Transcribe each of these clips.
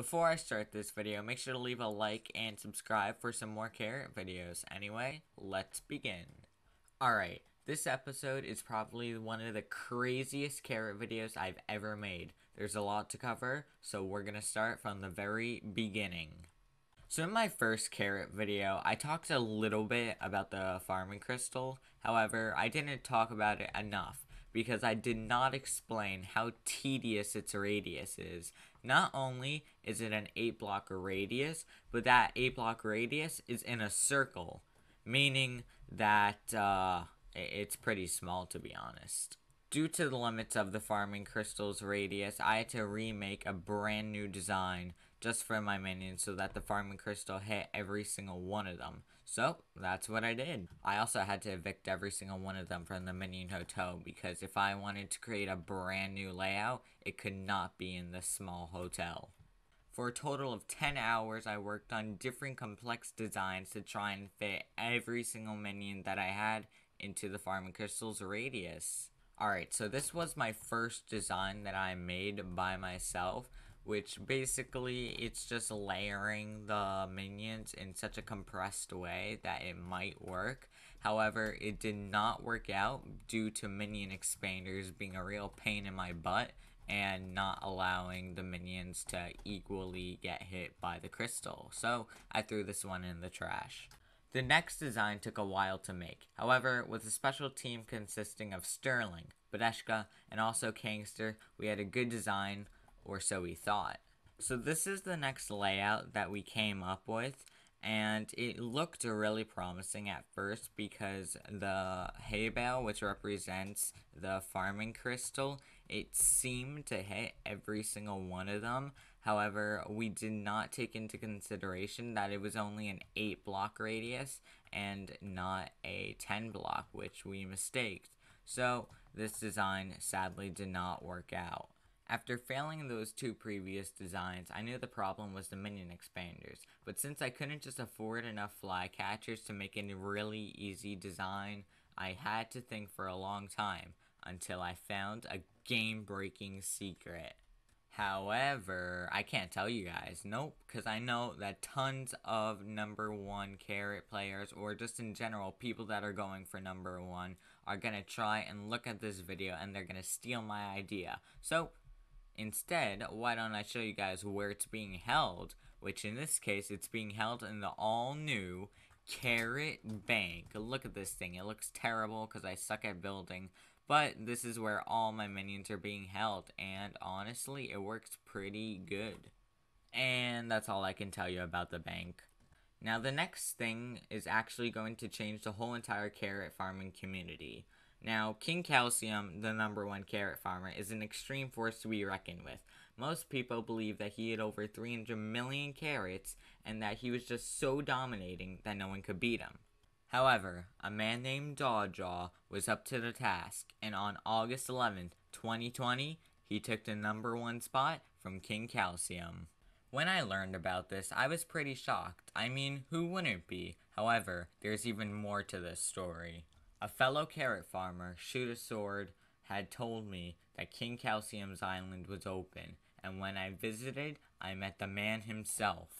Before I start this video, make sure to leave a like and subscribe for some more carrot videos. Anyway, let's begin. Alright, this episode is probably one of the craziest carrot videos I've ever made. There's a lot to cover, so we're gonna start from the very beginning. So in my first carrot video, I talked a little bit about the farming crystal. However, I didn't talk about it enough because I did not explain how tedious its radius is. Not only is it an 8 block radius, but that 8 block radius is in a circle, meaning that uh, it's pretty small to be honest. Due to the limits of the farming crystal's radius, I had to remake a brand new design just for my minions so that the farming crystal hit every single one of them. So that's what I did. I also had to evict every single one of them from the minion hotel because if I wanted to create a brand new layout, it could not be in this small hotel. For a total of 10 hours, I worked on different complex designs to try and fit every single minion that I had into the farming crystal's radius. Alright, so this was my first design that I made by myself which basically it's just layering the minions in such a compressed way that it might work. However, it did not work out due to minion expanders being a real pain in my butt and not allowing the minions to equally get hit by the crystal. So I threw this one in the trash. The next design took a while to make, however, with a special team consisting of Sterling, Badeshka, and also Kangster, we had a good design or so we thought. So this is the next layout that we came up with and it looked really promising at first because the hay bale which represents the farming crystal it seemed to hit every single one of them however we did not take into consideration that it was only an 8 block radius and not a 10 block which we mistaked so this design sadly did not work out after failing those two previous designs, I knew the problem was the minion expanders, but since I couldn't just afford enough fly catchers to make a really easy design, I had to think for a long time until I found a game-breaking secret. However, I can't tell you guys, nope, because I know that tons of number one carrot players, or just in general, people that are going for number one, are going to try and look at this video and they're going to steal my idea. So, Instead, why don't I show you guys where it's being held, which in this case, it's being held in the all-new Carrot Bank. Look at this thing. It looks terrible because I suck at building, but this is where all my minions are being held, and honestly, it works pretty good. And that's all I can tell you about the bank. Now, the next thing is actually going to change the whole entire carrot farming community. Now, King Calcium, the number one carrot farmer, is an extreme force to be reckoned with. Most people believe that he had over 300 million carrots and that he was just so dominating that no one could beat him. However, a man named Dawjaw was up to the task, and on August 11th, 2020, he took the number one spot from King Calcium. When I learned about this, I was pretty shocked. I mean, who wouldn't be? However, there's even more to this story. A fellow carrot farmer, Shoot a Sword, had told me that King Calcium's island was open, and when I visited, I met the man himself.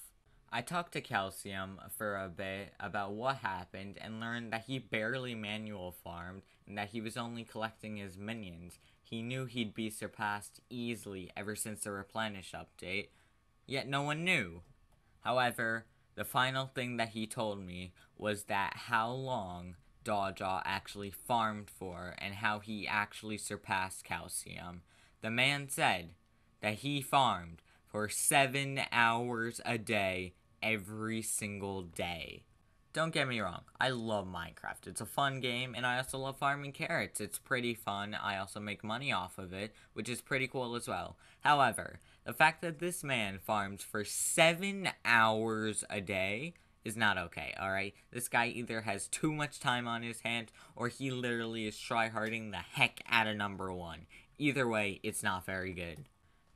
I talked to Calcium for a bit about what happened and learned that he barely manual farmed and that he was only collecting his minions. He knew he'd be surpassed easily ever since the replenish update, yet no one knew. However, the final thing that he told me was that how long Dawjaw actually farmed for and how he actually surpassed calcium, the man said that he farmed for seven hours a day every single day. Don't get me wrong, I love Minecraft. It's a fun game, and I also love farming carrots. It's pretty fun. I also make money off of it, which is pretty cool as well. However, the fact that this man farms for seven hours a day is not okay, alright? This guy either has too much time on his hands or he literally is tryharding the heck out of number one. Either way, it's not very good.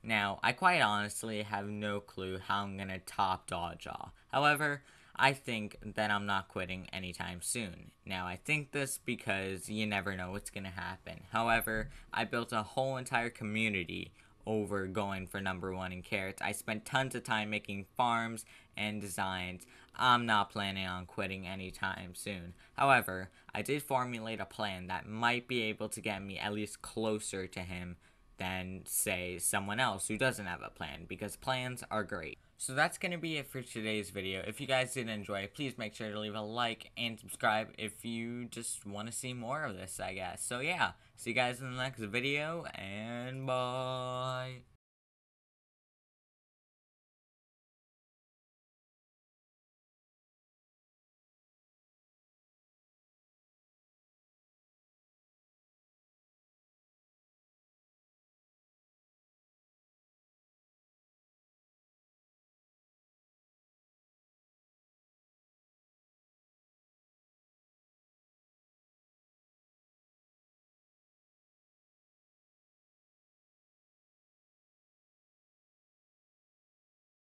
Now, I quite honestly have no clue how I'm gonna top Dawjaw. However, I think that I'm not quitting anytime soon. Now, I think this because you never know what's gonna happen. However, I built a whole entire community over going for number one in carrots. I spent tons of time making farms and designs. I'm not planning on quitting anytime soon. However, I did formulate a plan that might be able to get me at least closer to him than, say, someone else who doesn't have a plan, because plans are great. So that's going to be it for today's video. If you guys did enjoy, please make sure to leave a like and subscribe if you just want to see more of this, I guess. So yeah, see you guys in the next video, and bye!